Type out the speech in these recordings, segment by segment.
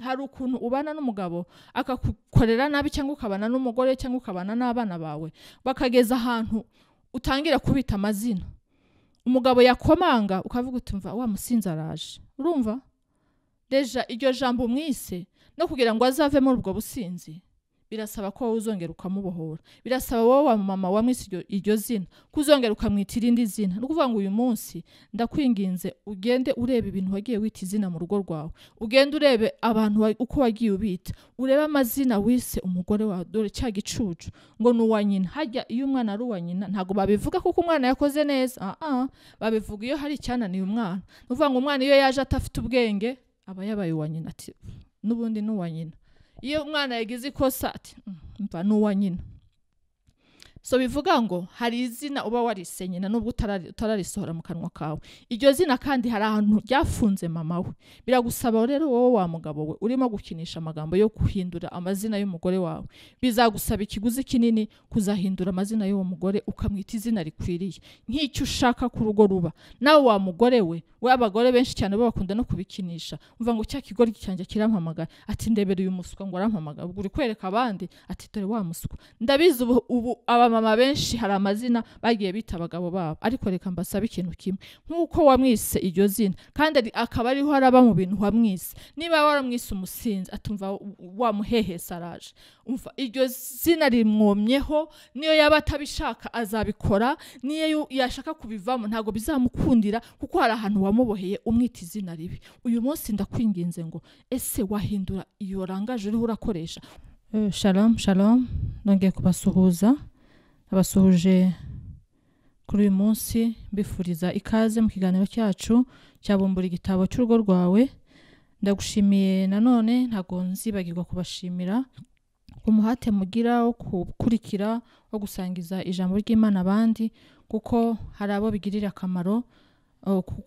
hari ukuntu ubana n'umugabo akakukorera nabi cyangwa ukabana n'umugore cyangwa ukabana n'abana bawe bakageza ahantu utangira kubita amazina umugabo yakomanga ukavuga uti mva wa musinzi araje urumva deja iryo jambo umwise no kugira ngo azave muri ubwo businzi birasaba ko wowe uzongera ukamubohora birasaba wowe wa mama wamwise iryo zina ko uzongera ukamwita irindi zina ni ukuvuga ngo uyu munsi ndakwinginze ugende urebe ibintu wagiye wita izina mu rugo rwawe ugende urebe abantu uko wagiye ubita urebe amazina wise umugore wawe dore cya gicucu ngo ni uwa nyina hajya iyo umwana ari uwa nyina ntabwo babivuga kuko umwana yakoze neza babivuga iyo hari icyananiye umwana ni ukuvuga ngo umwana iyo yaje atafite ubwenge aba yabaye uwa nyina n'ubundi ni uwa nyina iyo umwana yagize ikosa ati mva mm, n'uwa nyina so bivuga ngo hari izina uba warisenye na nubwo utararisohora mu kanwa kawe iryo zina kandi hari ahantu ryafunze mama we biragusaba rero wowe wa mugabo we urimo gukinisha amagambo yo guhindura amazina y'umugore wawe bizagusaba ikiguzi kinini kuzahindura amazina y'uwo mugore ukamwita izina rikwiriye nk'icyo ushaka ku rugo ruba nawe wa mugore we we abagore benshi cyane bo bakunda no kubikinisha mvuga ngo cya kigori cyanjye kirampamagara ati ndebere uyu musuka ngo arampamagara ubwo uri kwereka abandi ati dore wa muswa ndabizi ubu aba abamama benshi hari amazina bagiye bita abagabo babo ariko reka mbasabe ikintu kimwe nk'uko wamwise iryo zina kandi akaba ariho araba mu bintu wamwise niba waramwise umusinzi atumva wamuhehesa araje iryo zina rimwomyeho niyo yaba atabishaka azabikora niyo yashaka kubivamo ntabwo bizamukundira kuko hari ahantu wamuboheye umwita izina ribi uyu munsi ndakwinginze ngo ese wahindura iyo rangaje uriho urakoresha eh, shalom shalom nongeye kubasuhuza abasuhuje kuri uyu munsi mbifuriza ikaze mu kiganiro cyacu cyabumbura igitabo cy'urugo rwawe ndagushimiye nanone ntabwo nzibagirwa kubashimira umuhate mugira wo gukurikira wo gusangiza ijambo ry'imana abandi kuko hari abo bigirira akamaro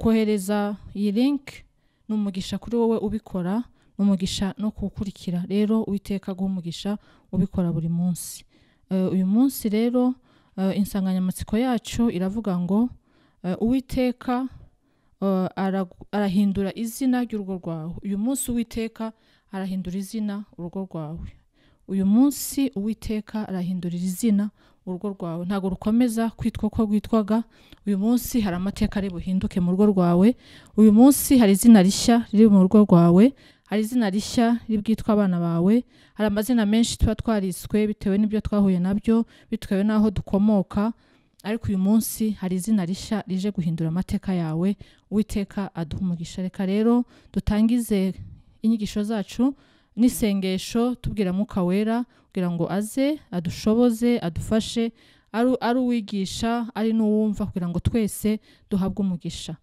kohereza iyi linki ni umugisha kuri wowe ubikora ni umugisha no kuwukurikira rero uwiteka guha umugisha ubikora buri munsi Eh, uyu munsi rero eh, insanganyamatsiko yacu iravuga ngo eh, uwiteka arahindura izina ry'urugo rwawe uyu munsi uwiteka arahindura izina urugo rwawe uyu munsi uwiteka arahindurira izina urugo rwawe ntabwo rukomeza kwitwa uko rwitwaga uyu munsi hari amateka ari buhinduke mu rugo rwawe uyu munsi hari izina rishya riri mu rugo rwawe hari izina rishya ribwitwa abana bawe hari amazina menshi tuba twariswe bitewe n'ibyo twahuye nabyo bitewe n'aho dukomoka ariko uyu munsi hari izina rishya rije guhindura amateka yawe witeka aduha umugisha reka rero dutangize inyigisho zacu n'isengesho tubwira mwuka wera kugira ngo aze adushoboze adufashe ari uwigisha ari n'uwumva kugira ngo twese duhabwe umugisha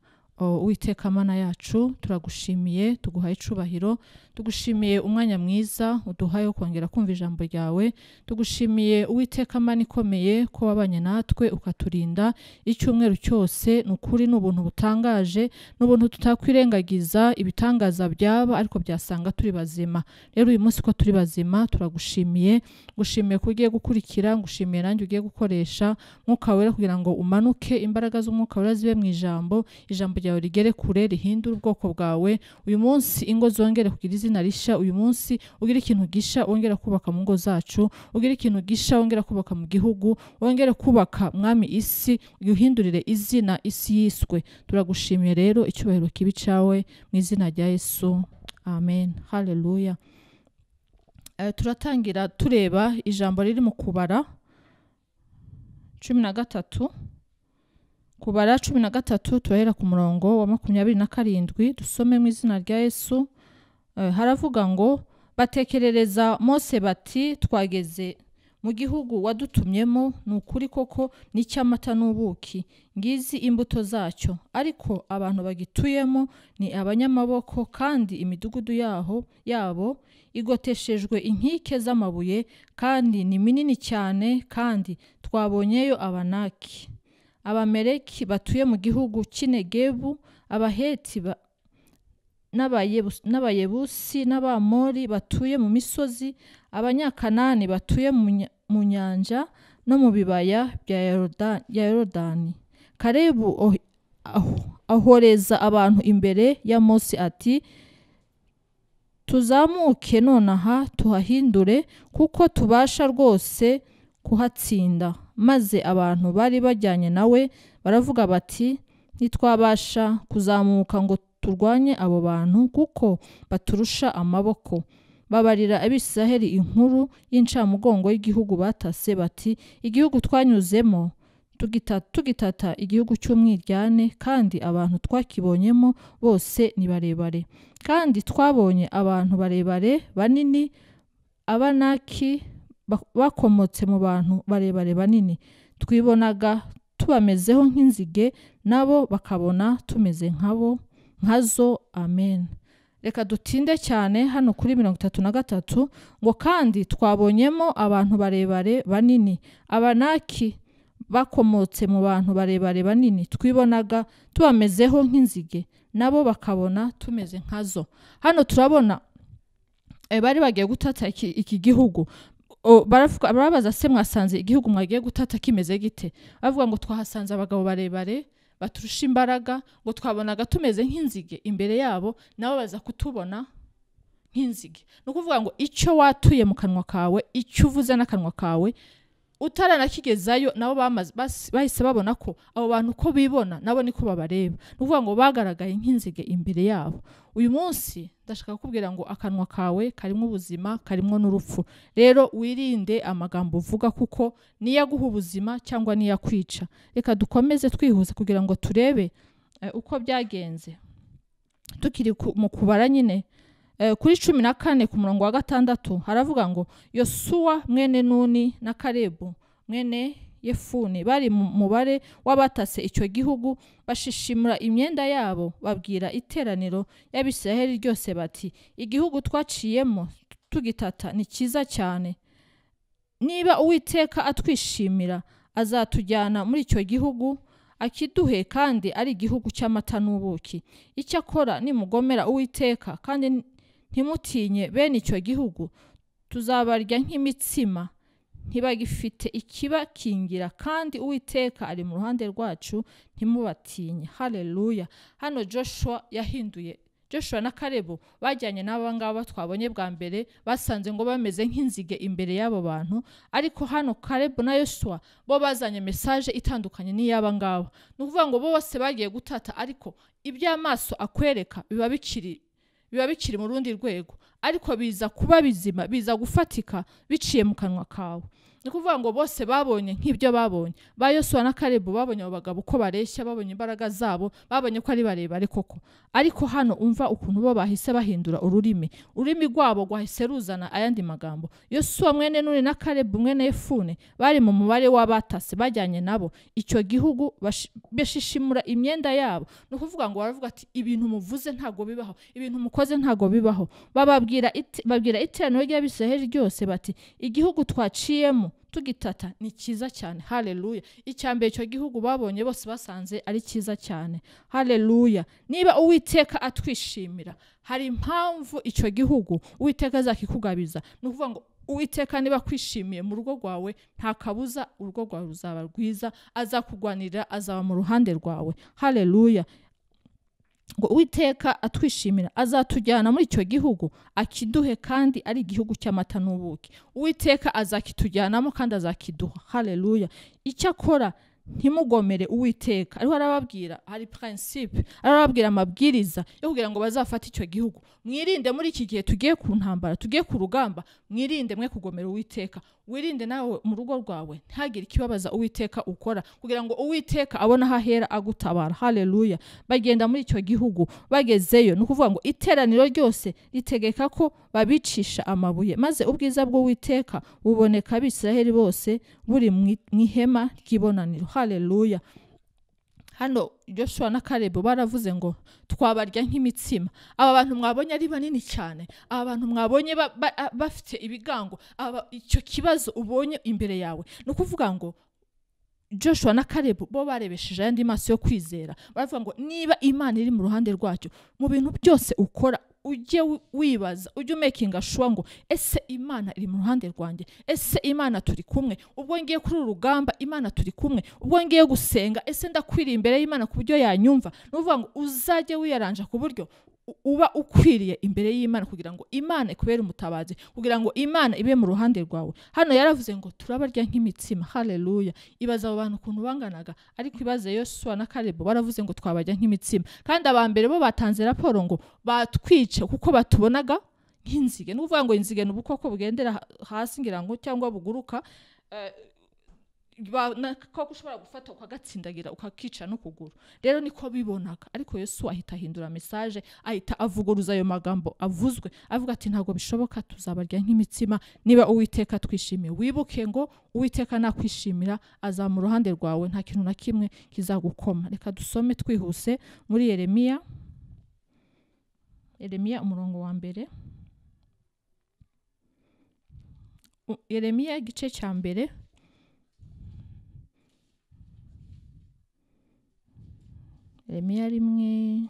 uwiteka mana yacu turagushimiye tuguhaye icubahiro tugushimiye umwanya mwiza uduhaye wo kongera kumva ijambo ryawe tugushimiye uwiteka mana ikomeye ko wabanye natwe ukaturinda icyumweru cyose ni ukuri ni ubuntu butangaje ni ubuntu tutakwirengagiza ibitangaza byaba ariko byasanga turi bazima rero uyu munsi ko turi bazima turagushimiye gushimiye ko ugiye gukurikira ngushimiye nanjye ugiye gukoresha mwuka wera kugira ngo umanuke imbaraga z'umwuka wera zibe mu ijambo ijambo rya ryawe rigere kure rihindure ubwoko bwawe uyu munsi ingo zongere kugira izina rishya uyu munsi ugire ikintu gisha wongera kubaka mu ngo zacu ugire ikintu gisha wongera kubaka mu gihugu wongere kubaka mwami isi uhindurire izina isi yiswe turagushimiye rero icyubahiro kibi cyawe mu izina rya yesu amen haleluya eh, turatangira tureba ijambo riri mu kubara cumi na gatatu kubara cumi na gatatu turahera ku murongo wa makumyabiri na karindwi dusome mu izina rya yesu eh, haravuga ngo batekerereza mose bati twageze mu gihugu wadutumyemo ni ukuri koko n'icyamata n'ubuki ngizi imbuto zacyo ariko abantu bagituyemo ni abanyamaboko kandi imidugudu yaho yabo igoteshejwe inkike z'amabuye kandi ni minini cyane kandi twabonyeyo abanaki abameleki batuye mu gihugu cy'inegebu abaheti n'abayebusi n'abamori batuye mu misozi abanyakanani batuye mu nyanja no mu bibaya bya yorodani karebu ahoreza abantu imbere ya mose ati tuzamuke nonaha tuhahindure kuko tubasha rwose kuhatsinda maze abantu bari bajyanye na we baravuga bati ntitwabasha kuzamuka ngo turwanye abo bantu kuko baturusha amaboko babarira abisiraheli inkuru y'incamugongo y'igihugu batase bati igihugu twanyuzemo tugitata igihugu cy'umwiryane kandi abantu twakibonyemo bose ni barebare kandi twabonye abantu barebare banini abanaki bakomotse mu bantu barebare banini twibonaga tubamezeho nk'inzige nabo bakabona tumeze nkabo nkazo amen reka dutinde cyane hano kuri mirongo itatu na gatatu ngo kandi twabonyemo abantu barebare banini abanaki bakomotse mu bantu barebare banini twibonaga tubamezeho nk'inzige nabo bakabona tumeze nkazo hano turabona eh, bari bagiye gutata iki gihugu barababaza se mwasanze igihugu mwagiye gutata kimeze gite bavuga ngo twahasanze abagabo barebare baturusha imbaraga ngo twabonaga tumeze nk'inzige imbere yabo nabo baza kutubona nk'inzige ni ukuvuga ngo icyo watuye mu kanwa kawe icyo uvuze n'akanwa kawe utaranakigezayo nabo bahise babona ko abo bantu uko bibona nabo niko babareba ni ukuvuga ngo bagaragaye nk'inzige imbere yabo uyu munsi ndashaka kukubwira ngo akanwa kawe karimo ubuzima karimo n'urupfu rero wirinde amagambo uvuga kuko niyo aguha ubuzima cyangwa niyo akwica reka dukomeze twihuse kugira ngo turebe eh, uko byagenze tukiri mu kubara nyine eh, kuri cumi na kane ku murongo wa gatandatu haravuga ngo yosuwa mwene nuni na karebu mwene yefuni bari mu mubare w'abatase icyo gihugu bashishimura imyenda yabo babwira iteraniro y'abisiraheli ryose bati igihugu twaciyemo tugitata ni cyiza cyane niba uwiteka atwishimira azatujyana muri icyo gihugu akiduhe kandi ari igihugu cy'amata n'ubuki icyakora nimugomera uwiteka kandi ntimutinye bene icyo gihugu tuzabarya nk'imitsima ntibagifite ikibakingira kandi uwiteka ari mu ruhande rwacu ntimubatinye hareruya hano joshua yahinduye joshua na karebo bajyanye n'aba ngaba twabonye bwa mbere basanze ngo bameze nk'inzige imbere y'abo bantu ariko hano karebo na yoshua bo bazanye mesaje itandukanye n'iy'aba ngaba ni ukuvuga ngo bo bose bagiye gutata ariko iby'amaso akwereka biba bikiri biba bikiri mu rundi rwego ariko biza kuba bizima biza gufatika biciye mu kanwa kawe ni ukuvuga ngo bose babonye nk'ibyo babonye ba yosuwa na karebu babonye abo bagabo uko bareshya babonye imbaraga zabo babonye ko ari barebare koko ariko hano umva ukuntu bo bahise bahindura ururimi ururimi rwabo rwahise ruzana ayandi magambo yosuwa mwene nuri na karebu mwene efune bari mu mubare w'abatase bajyanye nabo icyo gihugu bashishimura imyenda yabo ni ukuvuga ngo baravuga ati ibintu muvuze ntabwo bibaho ibintu mukoze ntabwo bibaho bababwira iteraniro ry'abisiraheli ryose bati igihugu twaciyemo tugiramo tugitata ni cyiza cyane hareruya icya mbere icyo gihugu babonye bose basanze ari cyiza cyane hareruya niba uwiteka atwishimira hari impamvu icyo gihugu uwiteka azakikugabiza ni ukuvuga ngo uwiteka niba akwishimiye mu rugo rwawe nta kabuza urugo rwawe ruzaba rwiza azakugwanirira azaba mu ruhande rwawe hareruya ngo uwiteka atwishimira azatujyana muri icyo gihugu akiduhe kandi ari igihugu cy'amata n'ubuki uwiteka azakitujyanamo kandi azakiduha hareruya icyo akora ntimugomere uwiteka ariho arababwira hari prinsipe arababwira amabwiriza yo kugira ngo bazafate icyo gihugu mwirinde muri iki gihe tugiye ku ntambara tugiye ku rugamba mwirinde mwe kugomera uwiteka wirinde nawe mu rugo rwawe ntihagire ikibabaza uwiteka ukora kugira ngo uwiteka abone aho ahera agutabara hareruya bagenda muri icyo gihugu bagezeyo ni ukuvuga ngo iteraniro ryose ritegeka ko babicisha amabuye maze ubwiza bw'uwiteka buboneka abisiraheli bose buri mu ihema ry'ibonaniro hareruya hano Joshua na Caleb baravuze ngo twabarya nk'imitsima aba bantu mwabonye ari banini cyane aba bantu mwabonye bafite ibigango icyo kibazo ubonye imbere yawe ni ukuvuga ngo Joshua na Caleb bo barebesheje ayandi maso yo kwizera baravuga ngo niba imana iri mu ruhande rwacyo mu bintu byose ukora ujye wibaza ujye umekinga shuwa ngo ese imana iri mu ruhande rwanjye ese imana turi kumwe ubwo ngiye kuri uru rugamba imana turi kumwe ubwo ngiye gusenga ese ndakwiriye imbere y'imana ku buryo yanyumva ni ukuvuga ngo uzajye wiyaranja ku buryo uba ukwiriye imbere y'imana kugira ngo imana ikubere umutabazi kugira ngo imana ibe mu ruhande rwawe hano yaravuze ngo turabarya nk'imitsima hareruya ibaza abo bantu ukuntu banganaga ariko ibaze yosuwa na karebo baravuze ngo twabarya nk'imitsima kandi aba mbere bo batanze raporo ngo batwice kuko batubonaga nk'inzige ni ukuvuga ngo inzige ni ubukoko bugendera hasi ngira ngo cyangwa buguruka eh, koko ushobora gufata ukagatsindagira ukakica n'ukuguru rero niko bibonaga ariko yesu ahita ahindura mesaje ahita avuguruza ayo magambo avuzwe avuga ati ntabwo bishoboka tuzabarya nk'imitsima niba uwiteka twishimiye wibuke ngo uwiteka nakwishimira aza mu ruhande rwawe nta kintu na kimwe kizagukoma reka dusome twihuse muri yeremiya yeremiya umurongo wa mbere yeremiya igice cya mbere Yeremiya rimwe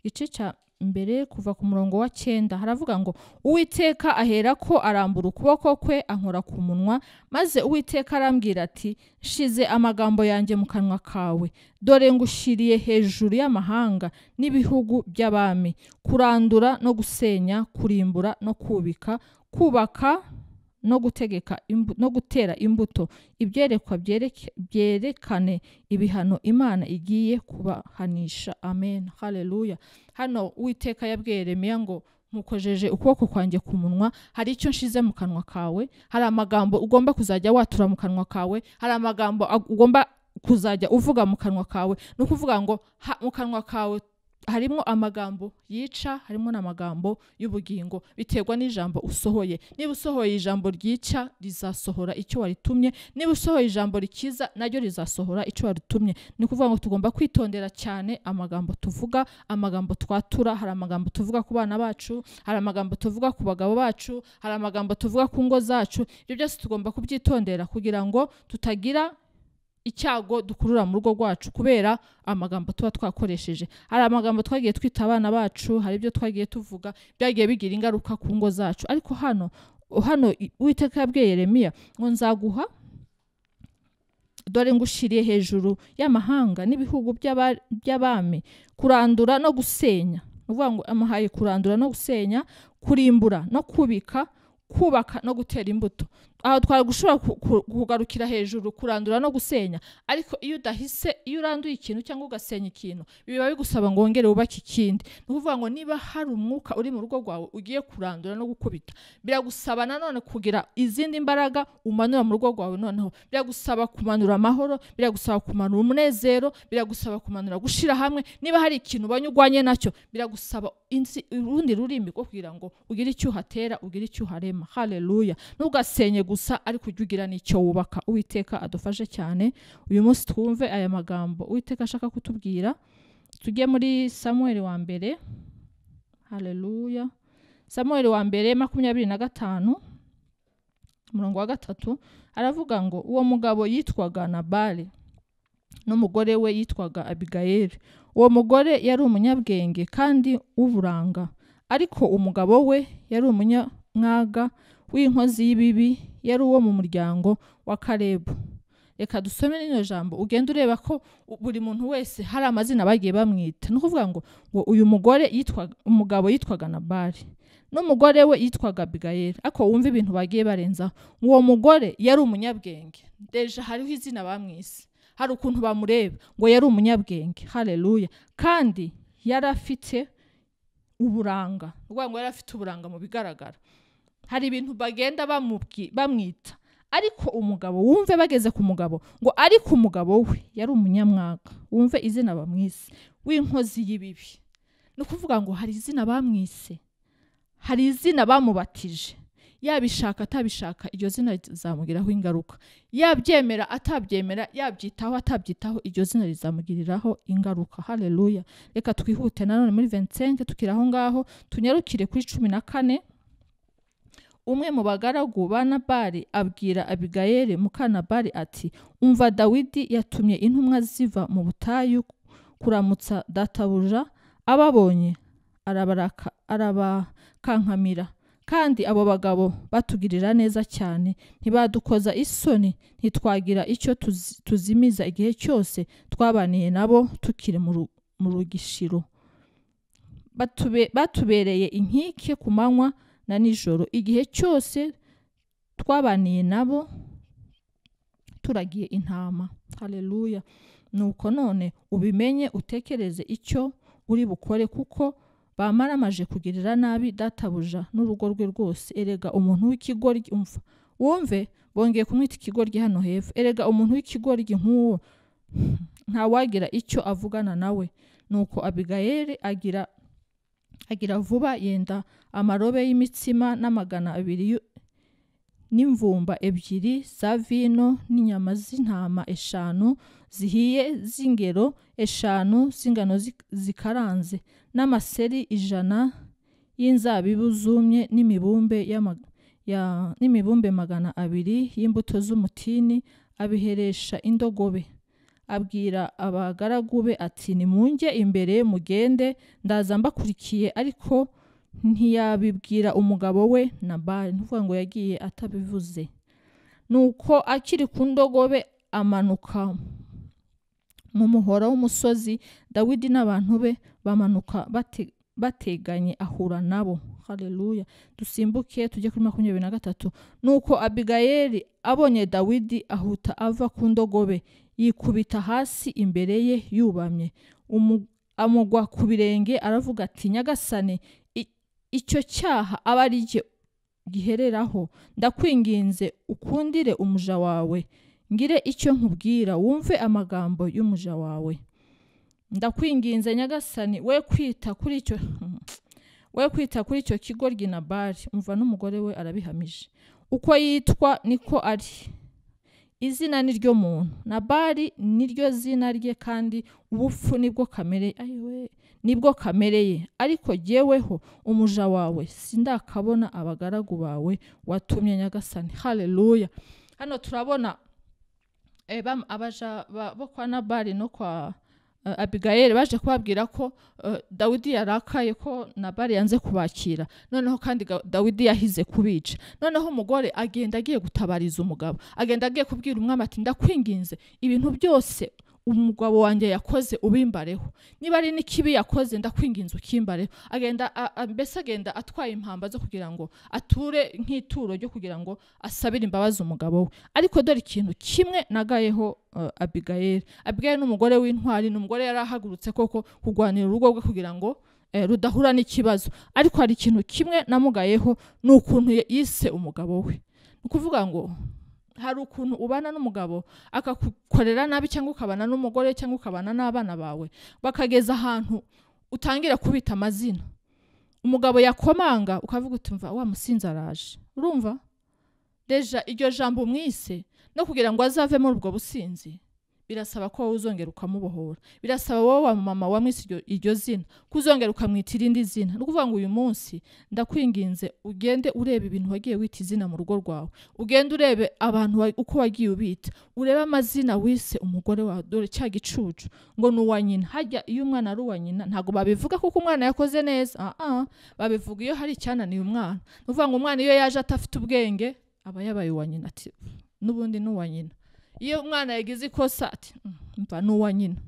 igice cya mbere kuva ku murongo wa cyenda haravuga ngo uwiteka ahera ko arambura ukuboko kwe ankora ku munwa maze uwiteka arambwira ati shize amagambo yanjye mu kanwa kawe dore ngushyiriye hejuru y'amahanga n'ibihugu by'abami kurandura no gusenya kurimbura no kubika kubaka no gutegeka no gutera imbuto ibyerekwa byerekane ibihano imana igiye kubahanisha amen haleluya hano uwiteka yabwiye Yeremiya ngo mukojeje ukuboko kwanjye ku munwa hari icyo nshize mu kanwa kawe hari amagambo ugomba kuzajya watura mu kanwa kawe hari amagambo ugomba kuzajya uvuga mu kanwa kawe ni ukuvuga ngo mu kanwa kawe harimo amagambo yica harimo n'amagambo y'ubugingo biterwa n'ijambo usohoye niba usohoye ijambo ryica rizasohora icyo waritumye niba usohoye ijambo rikiza naryo rizasohora icyo waritumye ni ukuvuga ngo tugomba kwitondera cyane amagambo tuvuga amagambo twatura hari amagambo tuvuga ku bana bacu hari amagambo tuvuga ku bagabo bacu hari amagambo tuvuga ku ngo zacu ibyo byose tugomba kubyitondera kugira ngo tutagira icyago dukurura mu rugo rwacu kubera amagambo tuba twakoresheje hari amagambo twagiye twita abana bacu hari ibyo twagiye tuvuga byagiye bigira ingaruka ku ngo zacu ariko hano hano uwiteka yabwiye Yeremiya ngo nzaguha dore ngushiriye hejuru y'amahanga n'ibihugu by'abami kurandura no gusenya ni ukuvuga ngo amuhaye kurandura no gusenya kurimbura no kubika kubaka no gutera imbuto aho twagushobora kugarukira hejuru kurandura no gusenya ariko iyo udahise iyo uranduye ikintu cyangwa ugasenya ikintu biba bigusaba ngo wongere wubake ikindi ni ukuvuga ngo niba hari umwuka uri mu rugo rwawe ugiye kurandura no gukubita biragusaba nanone kugira izindi mbaraga umanura mu rugo rwawe noneho biragusaba kumanura amahoro biragusaba kumanura umunezero biragusaba kumanura gushyira hamwe niba hari ikintu ubonye urwanye nacyo biragusaba urundi rurimi rwo kugira ngo ugire icyo uhatera ugire icyo uharema hareruya ntugasenye gusa ariko ujye ugira n'icyo wubaka uwiteka adufashe cyane uyu munsi twumve aya magambo uwiteka ashaka kutubwira tujye muri samuel wa mbere hareruya samuel wa mbere makumyabiri na gatanu umurongo wa gatatu aravuga ngo uwo mugabo yitwaga nabali n'umugore we yitwaga abigayeli uwo mugore yari umunyabwenge kandi w'uburanga ariko umugabo we yari umunyamwaga w'inkozi y'ibibi yari uwo mu muryango wa karebu reka dusome n'iryo jambo ugende ureba ko buri muntu wese hari amazina bagiye bamwita ni ukuvuga ngo ngo uyu mugore yitwaga umugabo yitwaga na bari n'umugore we yitwaga abigayeri ariko wumva ibintu bagiye barenzaho uwo mugore yari umunyabwenge deje hariho izina bamwise hari ukuntu bamureba ngo yari umunyabwenge hareruya kandi yari afite uburanga ni ukuvuga ngo yari afite uburanga mu bigaragara hari ibintu bagenda bamwita ariko umugabo wumve bageze ku mugabo ngo ariko umugabo we yari umunyamwaka wumve izina bamwise w'inkozi y'ibibi ni ukuvuga ngo hari izina bamwise hari izina bamubatije yabishaka atabishaka iryo zina rizamugiraho ingaruka yabyemera atabyemera yabyitaho atabyitaho iryo zina rizamugiriraho ingaruka hareruya reka twihute nanone muri vensenke tukiraho ngaho tunyarukire kuri cumi na kane umwe mu bagaragu ba nabali abwira abigayeli muka nabali ati umva dawidi yatumye intumwa ziva mu butayu kuramutsa databuja ababonye arabakankamira kandi abo bagabo batugirira neza cyane ntibadukoza isoni ntitwagira icyo tuzimiza igihe cyose twabaniye nabo tukiri mu rugishiro batubereye inkike ku manywa na nijoro igihe cyose twabaniye nabo turagiye intama hareruya nuko none ubimenye utekereze icyo uri bukore kuko bamaramaje kugirira nabi databuja n'urugo rwe rwose erega umuntu w'ikigoryi umva wumve bongeye kumwita ikigoryi hano hepfo erega umuntu w'ikigoryi nk'uwo ntawagira icyo avugana nawe nuko abigayeli agira agira vuba yenda amarobe y'imitsima n'amagana abiri n'imvumba ebyiri za vino n'inyama z'intama eshanu zihiye z'ingero eshanu z'ingano zikaranze n'amaseri ijana y'inzabibu zumye n'imibumbe n'imibumbe magana abiri y'imbuto z'umutini abiheresha indogobe abwira abagaragu be ati nimunge imbere mugende ndaza mbakurikiye ariko ntiyabibwira umugabo we na ni ukuvuga ngo yagiye atabivuze nuko akiri ku ndogobe amanuka mu muhora w'umusozi dawidi n'abantu be bamanuka bateganye ahura nabo haleluya dusimbuke tujye kuri makumyabiri na gatatu nuko abigayeli abonye dawidi ahuta ava ku ndogobe yikubita hasi imbere ye yubamye amugwa ku birenge aravuga ati nyagasane icyo cyaha aba ari jye gihereraho ndakwinginze ukundire umuja wawe ngire icyo nkubwira wumve amagambo y'umuja wawe ndakwinginze nyagasani we kwita kuri icyo we kwita kuri icyo kigo ryinabari umva n'umugore we arabihamije uko yitwa niko ari izina ni ryo muntu nabari ni ryo zina rye kandi ubupfu nibwo kamere ye nibwo kamere ye ariko jyeweho umuja wawe sindakabona abagaragu bawe watumye nyagasani hareruya hano turabona eh, abaja bo kwa nabari no kwa Eh, abigayeli baje kubabwira ko eh, dawidi yarakaye ko nabari yanze kubakira noneho kandi dawidi yahize kubica noneho umugore agenda agiye gutabariza umugabo agenda agiye kubwira umwami ati ndakwinginze ibintu byose umugabo wanjye yakoze ubimbareho niba ari n'ikibi yakoze ndakwinginze ukimbareho agenda mbese agenda atwaye impamba zo kugira ngo ature nk'ituro ryo kugira ngo asabire imbabazi umugabo we ariko dore ikintu kimwe nagayeho abigayeri uh, abigayeri ni umugore w'intwari ni umugore yari ahagurutse koko kurwanira urugo rwe kugira ngo eh, rudahura n'ikibazo ariko hari ikintu kimwe namugayeho ni ukuntu yise umugabo we ni ukuvuga ngo hari ukuntu ubana n'umugabo akakukorera nabi cyangwa ukabana n'umugore cyangwa ukabana n'abana bawe bakageza ahantu utangira kubita amazina umugabo yakomanga ukavuga uti mva wa musinzi araje urumva deja iryo jambo umwise no kugira ngo azave muri ubwo businzi birasaba ko wowe uzongera ukamubohora birasaba wowe wa mama wamwise iryo zina ko uzongera ukamwita irindi zina ni ukuvuga ngo uyu munsi ndakwinginze ugende urebe ibintu wagiye wita izina mu rugo rwawe ugende urebe abantu uko wagiye ubita urebe amazina wise umugore wawe dore cya gicucu ngo ni uwa nyina hajya iyo umwana ari uwa nyina ntabwo babivuga kuko umwana yakoze neza babivuga iyo hari icyananiye umwana ni ukuvuga ngo umwana iyo yaje atafite ubwenge aba yabaye uwa nyina n'ubundi ni uwa nyina iyo umwana yagize ikosa ati mva mm, n'uwa nyina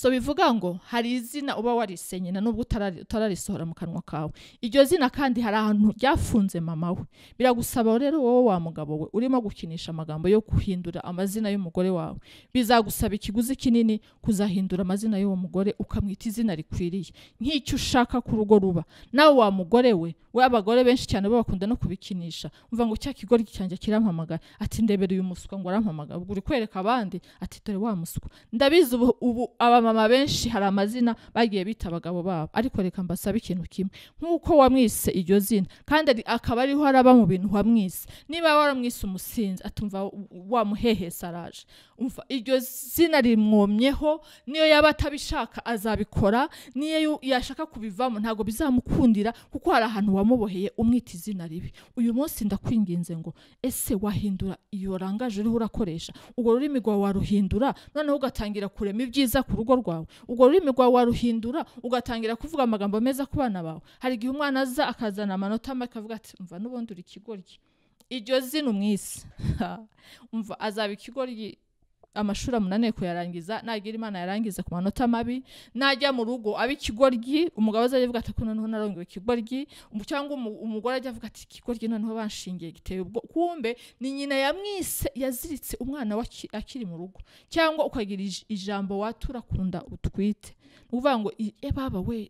so bivuga ngo hari izina uba warisenye na nubwo utararisohora mu kanwa kawe iryo zina kandi hari ahantu ryafunze mama we biragusaba rero wowe wa mugabo we urimo gukinisha amagambo yo guhindura amazina y'umugore wawe bizagusaba ikiguzi kinini kuzahindura amazina y'uwo mugore ukamwita izina rikwiriye nk'icyo ushaka ku rugo ruba nawe wa mugore we we abagore benshi cyane bo bakunda no kubikinisha mvuga ngo cya kigori cyanjye kirampamagara ati ndebere uyu muswa ngo arampamagara ubwo uri kwereka abandi ati dore wa muswa ndabizi ubu aba abamama benshi hari amazina bagiye bita abagabo babo ariko reka mbasabe ikintu kimwe nk'uko wamwise iryo zina kandi akaba ariho araba mu bintu wamwise niba waramwise umusinzi atumva wamuhehesa araje iryo zina rimwomyeho niyo yaba atabishaka azabikora niyo yashaka kubivamo ntabwo bizamukundira kuko hari ahantu wamuboheye umwita izina ribi uyu munsi ndakwinginze ngo ese wahindura iyo rangaje uriho urakoresha urwo rurimi rwawe waruhindura noneho ugatangira kurema ibyiza ku rugo rugo rwawe urwo rurimi rwawe waruhindura ugatangira kuvuga amagambo meza ku bana bawe hari igihe umwana aza akazana amanota make akavuga ati mva n'ubundi uri ikigoryi iryo zina umwisi umva azaba ikigoryi amashuri amunaniye kuyarangiza nagira imana yarangiza ku manota mabi najya mu rugo aba ikigoryi umugabo azajya avuga ati noneho narongewe ikigoryi cyangwa umugore ajya avuga ati ikigoryi noneho banshingiye giteye ubwo kumbe ni nyina yamwise yaziritse umwana akiri mu rugo cyangwa ukagira ijambo watura kunda utwite ni ukuvuga ngo e baba we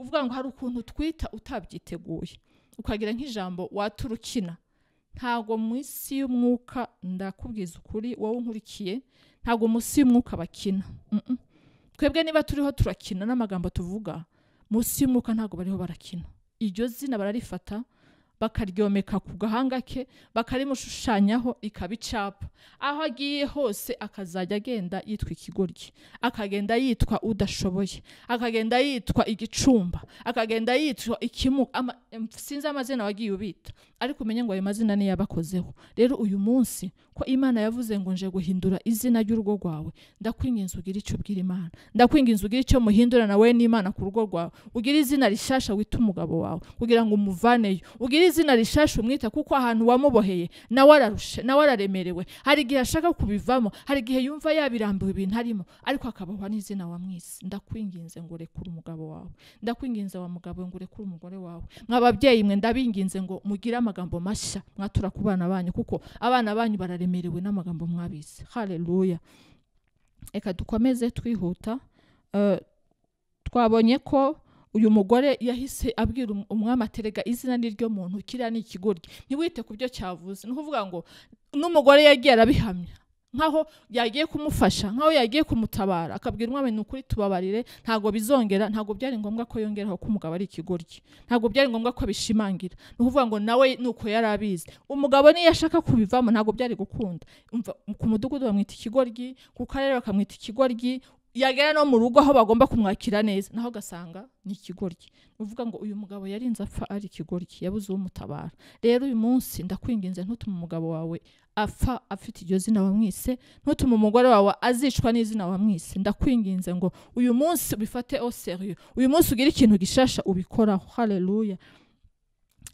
uvuga ngo hari ukuntu twita utabyiteguye ukagira nk'ijambo watura ukina ntabwo mu isi y'umwuka ndakubwiza ukuri wowe unkurikiye ntabwo mu isi y'umwuka bakina twebwe niba turiho turakina n'amagambo tuvuga munsi y'umwuka ntabwo bariho barakina iryo zina bararifata bakaryomeka ku gahanga ke bakarimushushanyaho ikaba icapa aho agiye hose akazajya agenda yitwa ikigoryi akagenda yitwa udashoboye akagenda yitwa igicumba akagenda yitwa ikimu sinzi amazina wagiye ubita ariko umenye ngo ayo mazina niyo abakozeho rero uyu munsi ko imana yavuze ngo nje guhindura izina ry'urugo rwawe ndakwinga inzu ugira icyo ubwira imana ndakwinga inzu ugira icyo muhindura nawe n'imana ku rugo rwawe ugira izina rishasha wita umugabo wawe kugira ngo umuvaneyo ugira izina rishasha umwita kuko ahantu wamuboheye nawe ararushe nawe araremerewe hari igihe ashaka kubivamo hari igihe yumva yabirambiwe ibintu arimo ariko akabaho n'izina wamwise ndakwinginze ngo urekure umugabo wawe ndakwinginze wa mugabo ngo urekure umugore wawe mw'ababyeyi mwe ndabinginze ngo mugire amagambo mashya mwatura ku bana banyu kuko abana banyu bararema mwemerewe n'amagambo mwabizi hareruya reka dukomeze twihuta eh, twabonye ko uyu mugore yahise abwira um-, umwami aterega izina ni ryo muntu kiriya ni ikigoryi ntiwite ku byo cyavuze ni ukuvuga ngo n'umugore yagiye arabihamya nkaho yagiye kumufasha nkaho yagiye kumutabara akabwira umwami ni ukuri tubabarire ntabwo bizongera ntabwo byari ngombwa ko yongeraho ko umugabo ari ikigoryi ntabwo byari ngombwa ko abishimangira ni ukuvuga ngo nawe ni uko yari abizi umugabo niyo ashaka kubivamo ntabwo byari gukunda ku mudugudu bamwita ikigoryi ku karere bakamwita ikigoryi yagera no mu rugo aho bagomba kumwakira neza naho ugasanga ni ikigoryi uvuga ngo uyu mugabo yarinze apfa ari ikigoryi yabuze umutabara rero uyu munsi ndakwinginze ntutume umugabo wawe apfa afite iryo zina wamwise ntutume umugore wawe azicwa n'izina wamwise ndakwinginze ngo uyu munsi ubifate oseriye uyu munsi ugire ikintu gishasha ubikoraho hareruya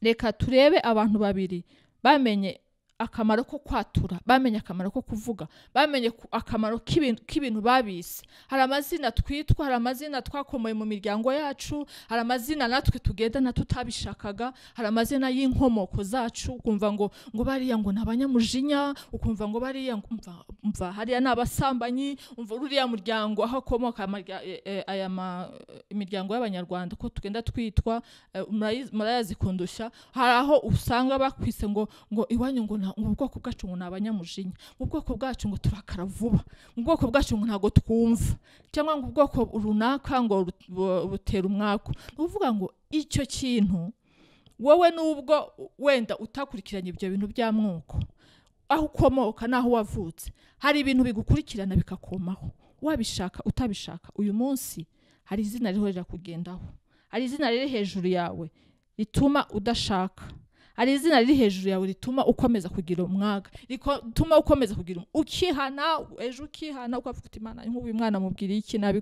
reka turebe abantu babiri bamenye akamaro ko kwatura bamenye akamaro ko kuvuga bamenye akamaro k'ibintu babise hari amazina twitwa hari amazina twakomoye mu miryango yacu hari amazina natwe tugendana tutabishakaga hari amazina y'inkomoko zacu ukumva ngo ngo bariya ngo ni abanyamujinya ukumva ngo bariya mva hariya ni abasambanyi umva uriya muryango aho akomoka eh, eh, aya imiryango y'abanyarwanda ko tugenda twitwa eh, murayazi kundushya hari aho usanga bakwise ngo ngo iwanyu ngo ngo ubwoko bwacu ngo ni abanyamujinya ubwoko bwacu ngo turakara vuba ubwoko bwacu ngo ntabwo twumva cyangwa ngo ubwoko runaka ngo butera umwaku ni ukuvuga ngo icyo kintu wowe n'ubwo wenda utakurikiranye ibyo bintu by'amoko aho ukomoka n'aho wavutse hari ibintu bigukurikirana bikakomaho wabishaka utabishaka uyu munsi hari izina ririho kugendaho. hari izina riri hejuru yawe rituma udashaka hari izina riri hejuru yawe rituma ukomeza kugira umwaga rituma ukomeza kugira um-, ukihana ejo ukihana ukaba ufite imana nk'ubu uyu mwana amubwiriye iki nabi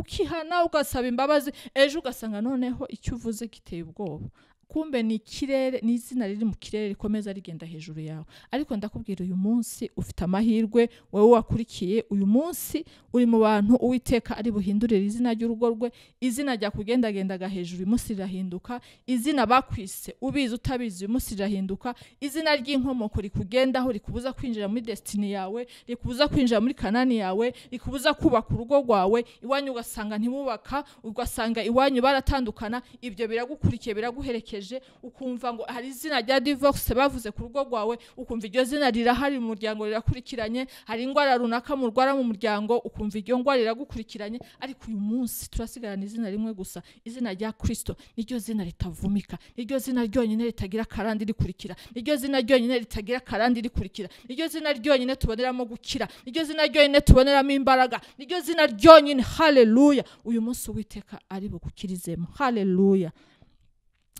ukihana ugasaba imbabazi ejo ugasanga noneho icyo uvuze giteye ubwoba kumbe ni ikirere ni izina riri mu kirere rikomeza rigenda hejuru yawe ariko ndakubwira uyu munsi ufite amahirwe wowe wakurikiye uyu munsi uri mu bantu uwiteka ari buhindurire izina ry'urugo rwe izina rya ryakugendagendaga hejuru uyu munsi rirahinduka izina bakwise ubizi utabizi uyu munsi rirahinduka izina ry'inkomoko rikugendaho rikubuza kwinjira muri desitini yawe rikubuza kwinjira muri kanani yawe rikubuza kubaka urugo rwawe iwanyu ugasanga ntibubaka ugasanga iwanyu baratandukana ibyo biragukurikiye biraguherekeza baherekeje ukumva ngo hari izina rya divorce bavuze ku rugo rwawe ukumva iryo zina rirahari mu muryango rirakurikiranye hari indwara runaka murwara mu muryango ukumva iryo ndwara riragukurikiranye ariko uyu munsi turasigarana izina rimwe gusa izina rya kirisito niryo zina ritavumika niryo zina ryonyine ritagira akarandi rikurikira niryo zina ryonyine ritagira akarandi rikurikira niryo zina ryonyine tuboneramo gukira niryo zina ryonyine tuboneramo imbaraga niryo zina ryonyine haleluya uyu munsi uwiteka ari bugukirizemo haleluya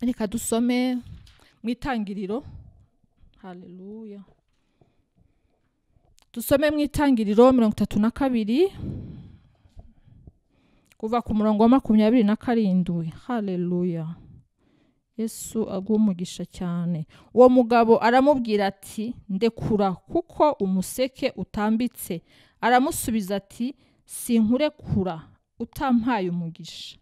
reka dusome mu itangiriro haleluya dusome mu itangiriro mirongo itatu na kabiri kuva ku murongo wa makumyabiri na karindwi haleluya yesu aguha umugisha cyane uwo mugabo aramubwira ati ndekura kuko umuseke utambitse aramusubiza ati sinkurekura utampaye umugisha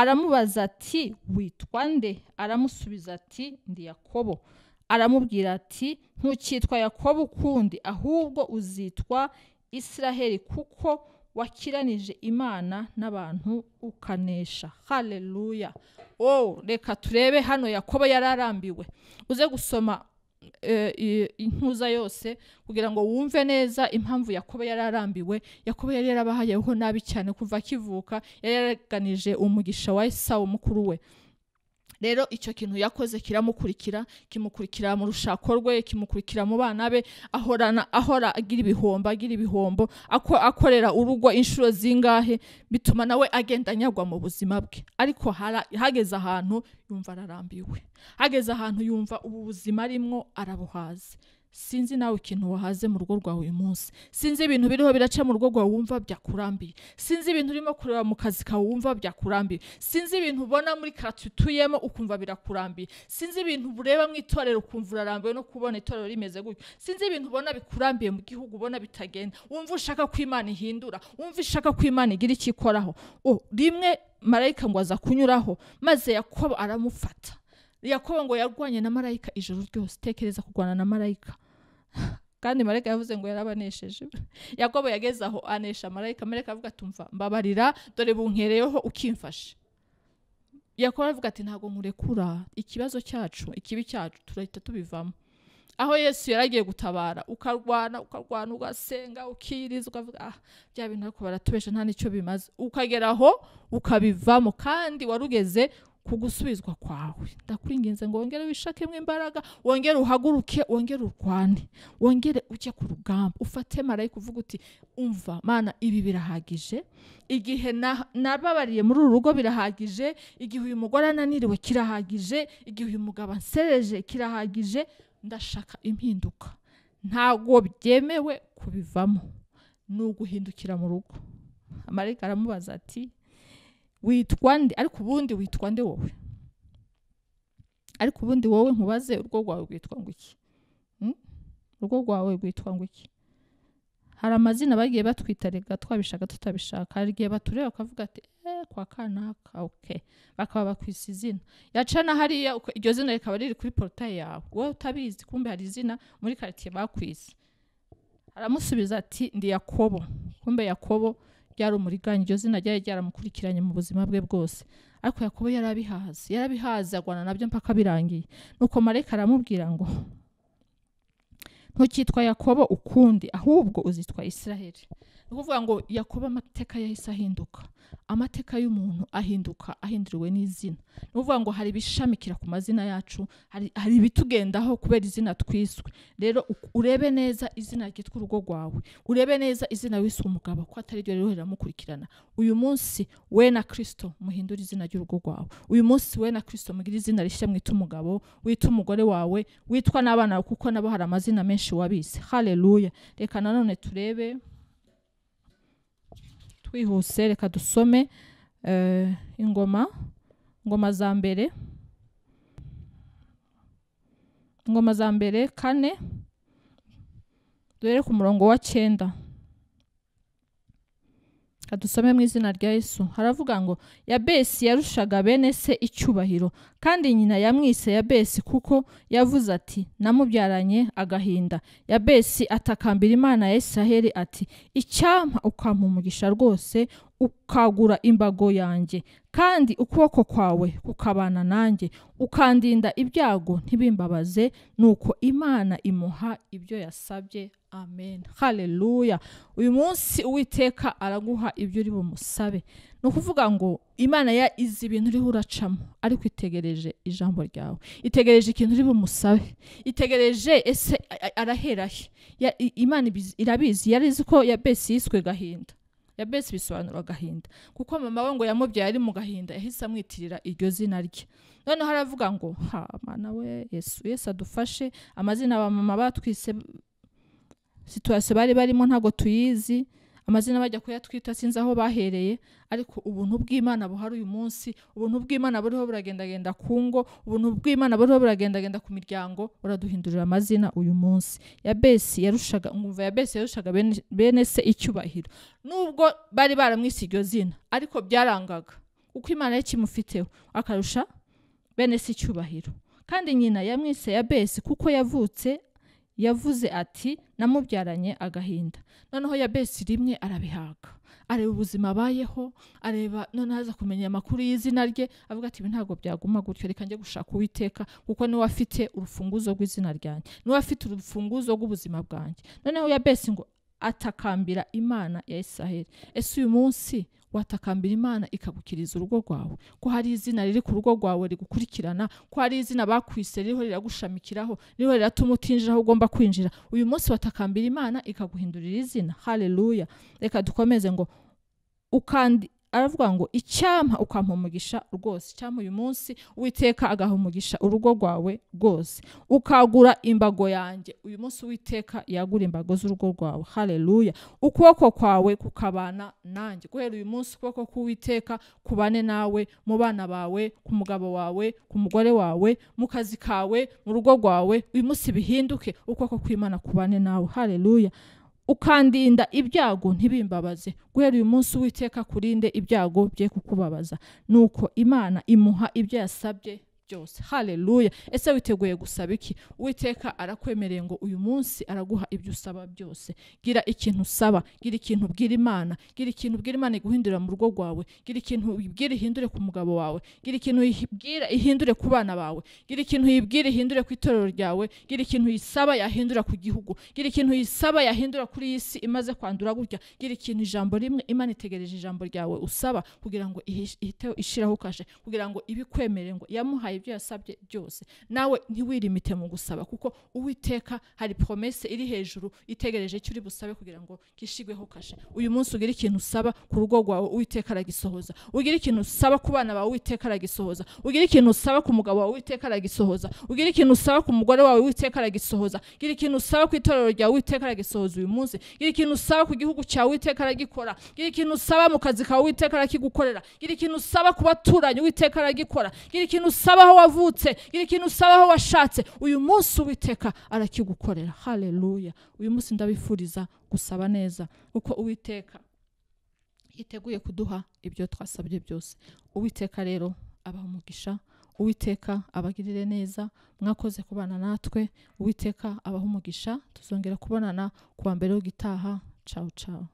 aramubaza ati witwa nde aramusubiza ati ndi yakobo aramubwira ati ntukitwa yakobo ukundi ahubwo uzitwa israheli kuko wakiranije imana n'abantu ukanesha hareruya wowe oh, reka turebe hano yakobo yararambiwe uze gusoma E, intuza yose kugira ngo wumve neza impamvu yakobo yari arambiwe yakobo yari yarabahayeho nabi cyane kuva akivuka yari yaraganije umugisha wa esawu mukuru we rero icyo kintu yakoze kiramukurikira kimukurikira mu rushako rwe kimukurikira mu bana be ahorana ahora agira ibihombo agira ibihombo akorera urugo inshuro zingahe bituma nawe agenda anyagwa mu buzima bwe ariko hageze ahantu yumva ararambiwe hageze ahantu yumva ubu buzima arimo arabuhaze sinzi nawe ikintu wahaze mu rugo rwawe uyu munsi sinzi ibintu biriho biraca mu rugo rwawe wumva byakurambiye sinzi ibintu urimo kureba mu kazi kawe wumva byakurambiye sinzi ibintu ubona muri karitsiye utuyemo ukumva birakurambiye sinzi ibintu ureba mu itorero ukumva urarambiwe no kubona itorero rimeze gutyo sinzi ibintu ubona bikurambiye mu gihugu ubona bitagenda wumva ushaka ko imana ihindura wumva ishaka ko imana igira icyo ikoraho rimwe marayika ngo aza kunyuraho maze yakoba aramufata yakobo ngo yarwanye na marayika ijoro ryose tekereza kurwana na marayika kandi marayika yavuze ngo yarabanesheje yakobo yageze aho anesha marayika marayika avuga tumva mbabarira dore bunkereyeho ukimfashe yakobo avuga ati ntabwo nkurekura ikibazo cyacu ikibi cyacu turahita tubivamo aho yesu yaragiye gutabara ukarwana ukarwana ugasenga ukiriza ukavuga ah bya bintu ariko baratubesha nta n'icyo bimaze ukagera aho ukabivamo kandi warugeze ku gusubizwa kwawe ndakwinginze ngo wongere wishakemo imbaraga wongere uhaguruke wongere urwane wongere ujye ku rugamba ufate marayika uvuga uti umva mana ibi birahagije igihe nababariye muri uru rugo birahagije igihe uyu mugore ananiriwe kirahagije igihe uyu mugabo ansereje kirahagije ndashaka impinduka ntabwo byemewe kubivamo ni uguhindukira mu rugo amarayika aramubaza ati witwa nde ariko ubundi witwa nde wowe ariko ubundi wowe nkubaze urugo rwawe rwitwa ngo iki hmm? urugo rwawe rwitwa ngo iki hari amazina bagiye batwita reka twabishaka tutabishaka hari igihe batureba bakavuga ati eh, kwa kanaka oke bakaba bakwisa izina yacana hariya iryo zina rikaba riri kuri porotaye yawe wowe utabizi kumbe hari izina muri karitsiye bakwise aramusubiza ati ndi yakobo kumbe yakobo ryari umuriganya iryo zina ryari ryaramukurikiranye mu buzima bwe bwose ariko yakobo yarabihaze yarabihaze agwana nabyo mpaka birangiye nuko marayika aramubwira ngo ntukitwa yakobo ukundi ahubwo uzitwa israheli ni ukuvuga ngo Yakuba amateka yahise ahinduka amateka y'umuntu ahinduka ahinduriwe n'izina ni ukuvuga ngo hari ibishamikira ku mazina yacu hari ibitugendaho kubera izina twiswe rero urebe neza izina ryitwa urugo rwawe urebe neza izina wiswe umugabo ko atari ryo rero riramukurikirana uyu munsi we na kirisito muhindure izina ry'urugo rwawe uyu munsi we na kirisito mugire izina rishya mwita umugabo wita umugore wawe witwa n'abana kuko nabo hari amazina menshi wabise hareruya reka nanone turebe twihuse reka dusome eh, ingoma ingoma za mbere ingoma za mbere kane duhere ku murongo wa cyenda adusome mu izina rya Yesu haravuga ngo yabesi yarushaga bene se icyubahiro kandi nyina yamwise yabesi kuko yavuze ati namubyaranye agahinda yabesi atakambira imana ya Isiraheli ati icyampa ukampa umugisha rwose ukagura imbago yanjye kandi ukuboko kwawe kukabana nanjye ukandinda ibyago ntibimbabaze nuko imana imuha ibyo yasabye amen haleluya uyu munsi uwiteka araguha ibyo uri bumusabe ni ukuvuga ngo imana ya izi ibintu uriho uracamo ariko itegereje ijambo ryawe itegereje ikintu uri bumusabe itegereje ese arahera imana irabizi yari ko ya besi yiswe gahinda ya besi bisobanura agahinda kuko mama we ngo yamubyaye ari mu gahinda yahise amwitirira iryo zina rye noneho aravuga ngo ha mana we yesu yesu adufashe amazina ba mama batwise situwasiyo bari barimo ntabwo tuyizi amazina bajya kuyatwita sinzi aho bahereye ariko ubuntu bw'imana buhari uyu munsi ubuntu bw'imana buriho buragendagenda ku ngo ubuntu bw'imana buriho buragendagenda ku miryango buraduhindurira amazina uyu munsi yabesi yarushaga umwumva yabesi yarushaga bene se icyubahiro nubwo bari baramwise iryo zina ariko byarangaga uko imana ye kimufiteho akarusha bene se icyubahiro kandi nyina yamwise yabesi kuko yavutse yavuze ati namubyaranye agahinda noneho yabesi rimwe arabihaga areba ubuzima abayeho areba noneho aza kumenya amakuru y'izina rye avuga ati ibi ntabwo byaguma gutyo reka njye gushaka uwiteka kuko niwe afite urufunguzo rw'izina ryanjye niwe afite urufunguzo rw'ubuzima bwanjye noneho yabesi ngo atakambira imana ya Isiraheli ese uyu munsi watakambira imana ikagukiriza urugo rwawe ko hari izina riri ku rugo rwawe rigukurikirana ko hari izina bakwise ririho riragushamikiraho ririho riratuma utinjira aho ugomba kwinjira uyu munsi watakambira imana ikaguhindurira izina hareruya reka dukomeze ngo ukandi aravuga ngo icyampa ukampa umugisha rwose cyangwa uyu munsi uwiteka agaha umugisha urugo rwawe rwose ukagura imbago yanjye uyu munsi uwiteka yagura imbago z'urugo rwawe hareruya ukuboko kwawe kukabana nanjye guhera uyu munsi ukuboko k'uwiteka kubane nawe mu bana bawe ku mugabo wawe ku mugore wawe mu kazi kawe mu rugo rwawe uyu munsi bihinduke ukuboko kw'imana kubane nawe hareruya ukandinda ibyago ntibimbabaze guhera uyu munsi uwiteka kurinde ibyago bye kukubabaza nuko imana imuha ibyo yasabye byose hareruya ese witeguye gusaba iki uwiteka arakwemereye ngo uyu munsi araguha ibyo usaba byose gira ikintu usaba gira ikintu ubwira imana gira ikintu ubwira imana iguhindurira mu rugo rwawe gira ikintu uyibwira ihindure ku mugabo wawe gira ikintu uyibwira ihindure ku bana bawe gira ikintu uyibwira ihindure ku itorero ryawe gira ikintu uyisaba yahindura ku gihugu gira ikintu uyisaba yahindura kuri iyi si imaze kwandura gutya gira ikintu ijambo rimwe imana itegereje ijambo ryawe usaba kugira ngo ihiteho ishiraho kashe kugira ngo ibikwemerere ngo yamuhaye ibyo yasabye byose nawe ntiwirimite mu gusaba kuko uwiteka hari poromese iri hejuru itegereje icyo uri busabe kugira ngo gishigweho kashe uyu munsi ugira ikintu usaba ku rugo rwawe uwiteka aragisohoza ugira ikintu usaba ku bana bawe uwiteka aragisohoza ugira ikintu usaba ku mugabo wawe uwiteka aragisohoza ugira ikintu usaba ku mugore wawe uwiteka aragisohoza gira ikintu usaba ku itorero ryawe uwiteka aragisohoza uyu munsi gira ikintu usaba ku gihugu cyawe uwiteka aragikora gira ikintu usaba mu kazi kawe uwiteka arakigukorera gira ikintu usaba ku baturanyi uwiteka aragikora gira ikintu usaba aho wavutse gira ikintu usaba aho washatse uyu munsi uwiteka arakigukorera hareruya uyu munsi ndabifuriza gusaba neza kuko uwiteka yiteguye kuduha ibyo twasabye byose uwiteka rero abaha umugisha uwiteka abagirire neza mwakoze kubana natwe uwiteka abaha umugisha tuzongera kubonana ku wa mbere w'igitaha cawu cawu